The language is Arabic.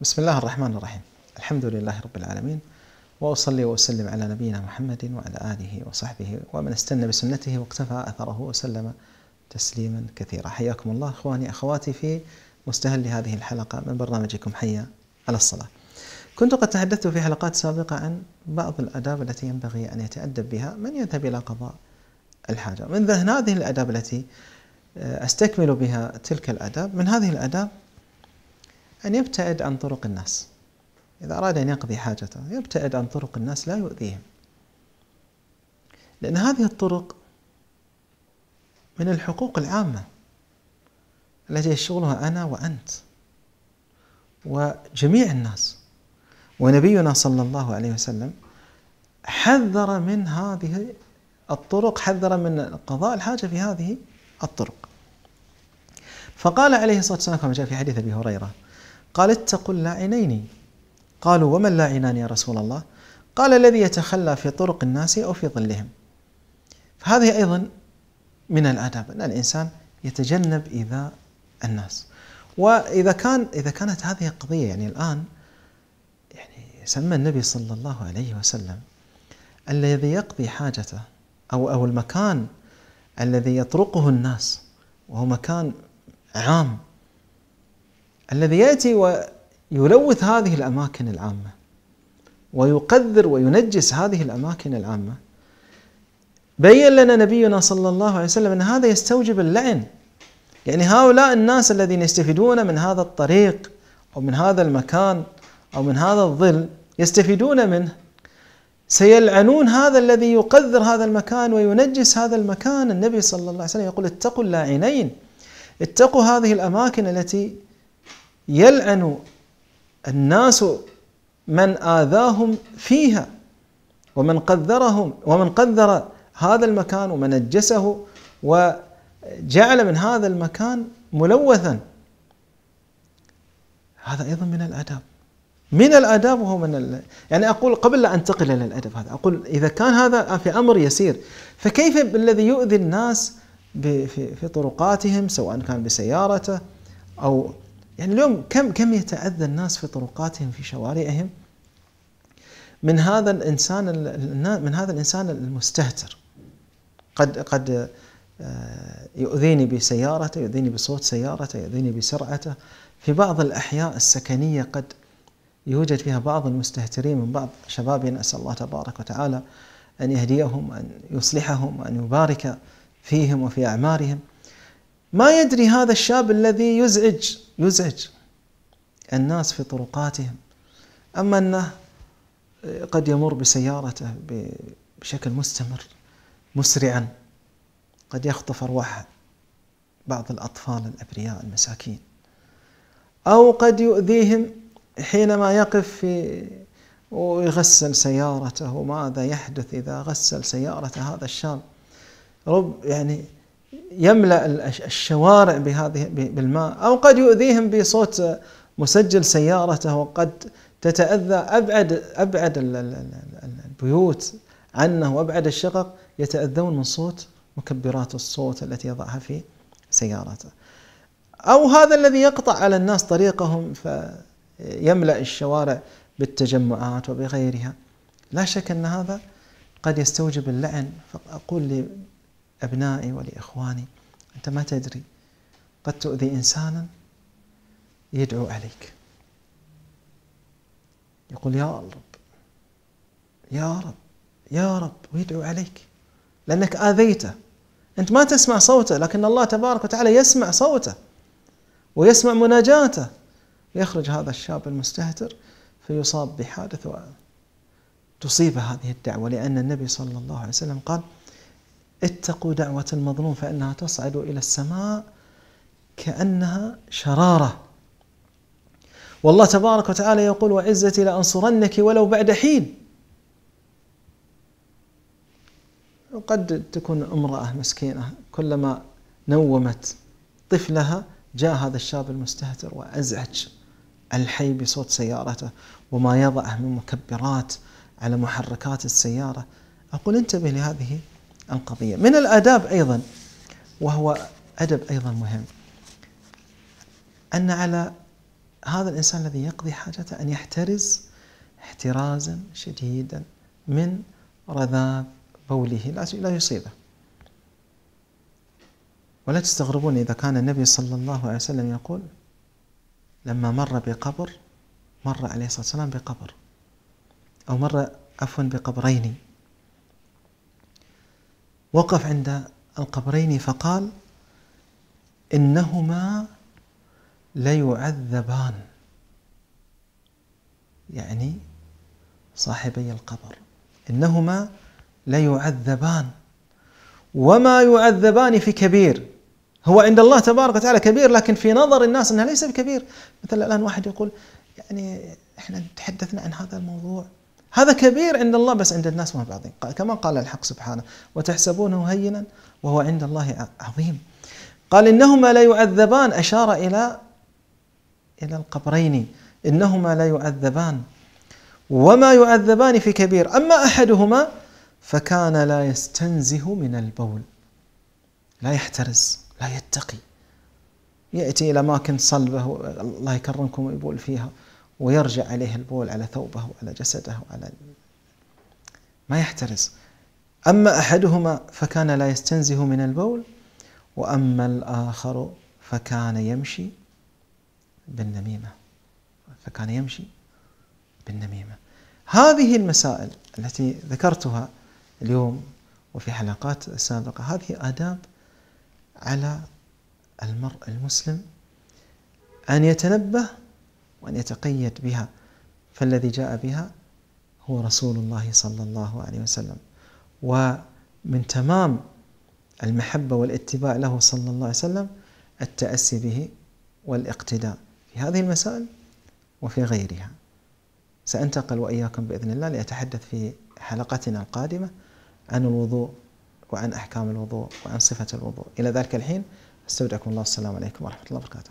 بسم الله الرحمن الرحيم الحمد لله رب العالمين وأصلي وأسلم على نبينا محمد وعلى آله وصحبه ومن استنى بسنته واقتفى أثره وسلم تسليما كثيرا حياكم الله أخواني أخواتي في مستهل هذه الحلقة من برنامجكم حيا على الصلاة كنت قد تحدثت في حلقات سابقة عن بعض الأداب التي ينبغي أن يتأدب بها من يذهب إلى قضاء الحاجة من ذهن هذه الأداب التي آه، أستكمل بها تلك الآداب من هذه الآداب أن يبتعد عن طرق الناس إذا أراد أن يقضي حاجته يبتعد عن طرق الناس لا يؤذيهم لأن هذه الطرق من الحقوق العامة التي يشغلها أنا وأنت وجميع الناس ونبينا صلى الله عليه وسلم حذر من هذه الطرق حذر من قضاء الحاجة في هذه الطرق فقال عليه الصلاة والسلام كما جاء في حديث أبي هريرة قال اتقوا اللاعنين قالوا وما اللاعنان يا رسول الله قال الذي يتخلى في طرق الناس أو في ظلهم فهذه أيضا من الآداب أن الإنسان يتجنب إيذاء الناس وإذا كان إذا كانت هذه قضية يعني الآن يعني سمى النبي صلى الله عليه وسلم الذي يقضي حاجته أو أو المكان الذي يطرقه الناس وهو مكان عام الذي يأتي ويلوث هذه الأماكن العامة ويقذر وينجس هذه الأماكن العامة بين لنا نبينا صلى الله عليه وسلم أن هذا يستوجب اللعن يعني هؤلاء الناس الذين يستفيدون من هذا الطريق أو من هذا المكان أو من هذا الظل يستفيدون منه سيلعنون هذا الذي يقذر هذا المكان وينجس هذا المكان النبي صلى الله عليه وسلم يقول اتقوا اللاعنين اتقوا هذه الأماكن التي يلعن الناس من آذاهم فيها ومن قذرهم ومن قذر هذا المكان ومنجسه وجعل من هذا المكان ملوثا هذا أيضا من الآداب من الآداب وهو من ال... يعني أقول قبل لا أنتقل إلى الأدب هذا أقول إذا كان هذا في أمر يسير فكيف بالذي يؤذي الناس في, في طرقاتهم سواء كان بسيارته أو يعني اليوم كم كم يتاذى الناس في طرقاتهم في شوارعهم من هذا الانسان من هذا الانسان المستهتر قد قد آه، يؤذيني بسيارته يؤذيني بصوت سيارته يؤذيني بسرعته في بعض الاحياء السكنيه قد يوجد فيها بعض المستهترين من بعض شبابنا نسال الله تبارك وتعالى ان يهديهم ان يصلحهم ان يبارك فيهم وفي اعمارهم ما يدري هذا الشاب الذي يزعج يزعج الناس في طرقاتهم أما أنه قد يمر بسيارته بشكل مستمر مسرعا قد يخطف أرواح بعض الأطفال الأبرياء المساكين أو قد يؤذيهم حينما يقف في ويغسل سيارته وماذا يحدث إذا غسل سيارة هذا الشاب رب يعني يملأ الشوارع بهذه بالماء أو قد يؤذيهم بصوت مسجل سيارته وقد تتأذى أبعد أبعد البيوت عنه وأبعد الشقق يتأذون من صوت مكبرات الصوت التي يضعها في سيارته أو هذا الذي يقطع على الناس طريقهم فيملأ الشوارع بالتجمعات وبغيرها لا شك أن هذا قد يستوجب اللعن فأقول لأبنائي ولإخواني أنت ما تدري قد تؤذي إنسانا يدعو عليك يقول يا رب يا رب يا رب ويدعو عليك لأنك آذيته أنت ما تسمع صوته لكن الله تبارك وتعالى يسمع صوته ويسمع مناجاته يخرج هذا الشاب المستهتر فيصاب بحادث وتصيب هذه الدعوة لأن النبي صلى الله عليه وسلم قال اتقوا دعوة المظلوم فإنها تصعد إلى السماء كأنها شرارة والله تبارك وتعالى يقول وعزتي لأنصرنك ولو بعد حين قد تكون امرأة مسكينة كلما نومت طفلها جاء هذا الشاب المستهتر وأزعج الحي بصوت سيارته وما يضعه من مكبرات على محركات السيارة أقول انتبه لهذه القضية من الآداب أيضا وهو أدب أيضا مهم أن على هذا الإنسان الذي يقضي حاجته أن يحترز احترازا شديدا من رذاذ بوله لا يصيبه ولا تستغربون إذا كان النبي صلى الله عليه وسلم يقول لما مر بقبر مر عليه الصلاة والسلام بقبر أو مر عفوا بقبرين وقف عند القبرين فقال إنهما ليعذبان يعني صاحبي القبر إنهما ليعذبان وما يعذبان في كبير هو عند الله تبارك وتعالى كبير لكن في نظر الناس انه ليس بكبير مثلا الان واحد يقول يعني احنا تحدثنا عن هذا الموضوع هذا كبير عند الله بس عند الناس ما هو بعظيم كما قال الحق سبحانه وتحسبونه هينا وهو عند الله عظيم قال إنهما لا يعذبان أشار إلى إلى القبرين إنهما لا يعذبان وما يعذبان في كبير أما أحدهما فكان لا يستنزه من البول لا يحترز لا يتقي يأتي إلى أماكن صلبة الله يكرمكم ويبول فيها ويرجع عليه البول على ثوبه وعلى جسده وعلى ما يحترز أما أحدهما فكان لا يستنزه من البول وأما الآخر فكان يمشي بالنميمة فكان يمشي بالنميمة هذه المسائل التي ذكرتها اليوم وفي حلقات سابقة هذه آداب على المرء المسلم أن يتنبه وأن يتقيد بها فالذي جاء بها هو رسول الله صلى الله عليه وسلم ومن تمام المحبة والاتباع له صلى الله عليه وسلم التأسي به والاقتداء في هذه المسائل وفي غيرها سأنتقل وإياكم بإذن الله لأتحدث في حلقتنا القادمة عن الوضوء وعن أحكام الوضوء وعن صفة الوضوء إلى ذلك الحين استودعكم الله والسلام عليكم ورحمة الله وبركاته